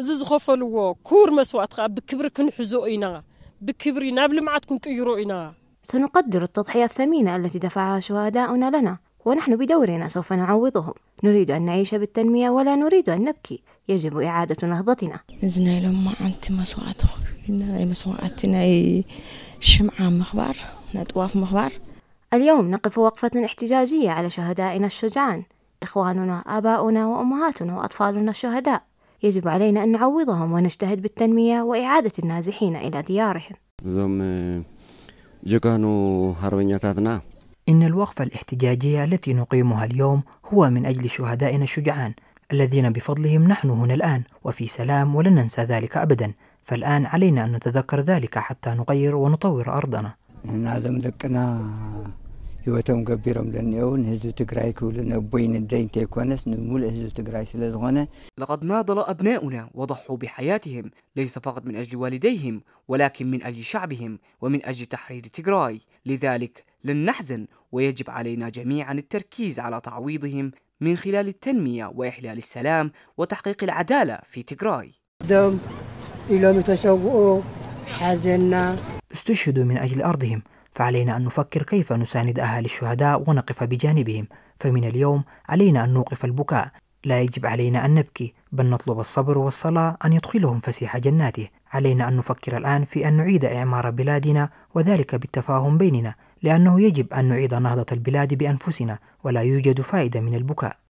እዚ ዝኸፈልዎ ክቡር መስዋእት ከዓ ብክብሪ ክንሕዞ ኢና ብክብሪ ናብ ልምዓት ክንቅይሮ ኢና سنقدر التضحية الثمينة التي دفعها شهداؤنا لنا ونحن بدورنا سوف نعوضهم نريد أن نعيش بالتنمية ولا نريد أن نبكي يجب إعادة نهضتنا إذن لما أنت مسوات مسواتنا شمعة مخبار نتواف مخبار اليوم نقف وقفة احتجاجية على شهدائنا الشجعان إخواننا آباؤنا وأمهاتنا وأطفالنا الشهداء يجب علينا أن نعوضهم ونجتهد بالتنمية وإعادة النازحين إلى ديارهم إن الوقفة الاحتجاجية التي نقيمها اليوم هو من أجل شهدائنا الشجعان الذين بفضلهم نحن هنا الآن وفي سلام ولن ننسى ذلك أبدا فالآن علينا أن نتذكر ذلك حتى نغير ونطور أرضنا ሂወቶም قبيرهم ለእኒአው ንህዝቢ تقرأي ክብሉ ንእቦይ الدين تيكونس نمول ህዝቢ تقرأي سلزغنا لقد ناضل أبناؤنا وضحوا بحياتهم ليس فقط من أجل والديهم ولكن من أجل شعبهم ومن أجل تحرير تجراي لذلك لن نحزن ويجب علينا جميعا التركيز على تعويضهم من خلال التنمية وإحلال السلام وتحقيق العدالة في تجراي دم إلى متشوق حزننا استشهدوا من أجل أرضهم فعلينا أن نفكر كيف نساند أهالي الشهداء ونقف بجانبهم فمن اليوم علينا أن نوقف البكاء لا يجب علينا أن نبكي بل نطلب الصبر والصلاة أن يدخلهم فسيح جناته علينا أن نفكر الآن في أن نعيد إعمار بلادنا وذلك بالتفاهم بيننا لأنه يجب أن نعيد نهضة البلاد بأنفسنا ولا يوجد فائدة من البكاء